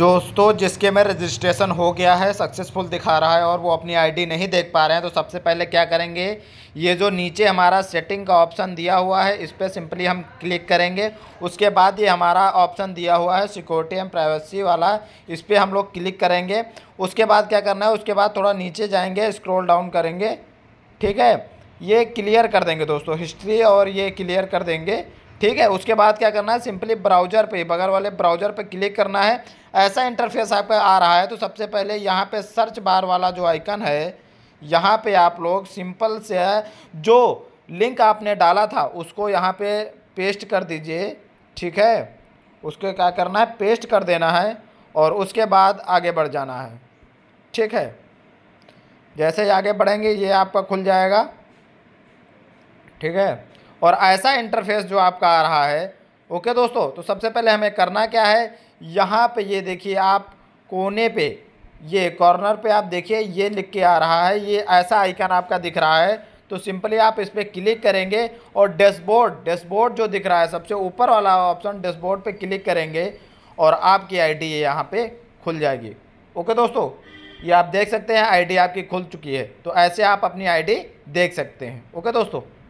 दोस्तों जिसके में रजिस्ट्रेशन हो गया है सक्सेसफुल दिखा रहा है और वो अपनी आईडी नहीं देख पा रहे हैं तो सबसे पहले क्या करेंगे ये जो नीचे हमारा सेटिंग का ऑप्शन दिया हुआ है इस पर सिंपली हम क्लिक करेंगे उसके बाद ये हमारा ऑप्शन दिया हुआ है सिक्योरिटी एंड प्राइवेसी वाला इस पर हम लोग क्लिक करेंगे उसके बाद क्या करना है उसके बाद थोड़ा नीचे जाएँगे स्क्रोल डाउन करेंगे ठीक है ये क्लियर कर देंगे दोस्तों हिस्ट्री और ये क्लियर कर देंगे ठीक है उसके बाद क्या करना है सिंपली ब्राउजर पे बगल वाले ब्राउजर पे क्लिक करना है ऐसा इंटरफेस आप आ रहा है तो सबसे पहले यहाँ पे सर्च बार वाला जो आइकन है यहाँ पे आप लोग सिंपल से है जो लिंक आपने डाला था उसको यहाँ पे पेस्ट कर दीजिए ठीक है उसके क्या करना है पेस्ट कर देना है और उसके बाद आगे बढ़ जाना है ठीक है जैसे ही आगे बढ़ेंगे ये आपका खुल जाएगा ठीक है और ऐसा इंटरफेस जो आपका आ रहा है ओके दोस्तों तो सबसे पहले हमें करना क्या है यहाँ पे ये देखिए आप कोने पे ये कॉर्नर पे आप देखिए ये लिख के आ रहा है ये ऐसा आइकन आपका दिख रहा है तो सिंपली आप इस पर क्लिक करेंगे और डैशबोर्ड डैशबोर्ड जो दिख रहा है सबसे ऊपर वाला ऑप्शन डैशबोर्ड पे क्लिक करेंगे और आपकी आईडी ये यहाँ पर खुल जाएगी ओके दोस्तों ये आप देख सकते हैं आईडी आपकी खुल चुकी है तो ऐसे आप अपनी आईडी देख सकते हैं ओके दोस्तों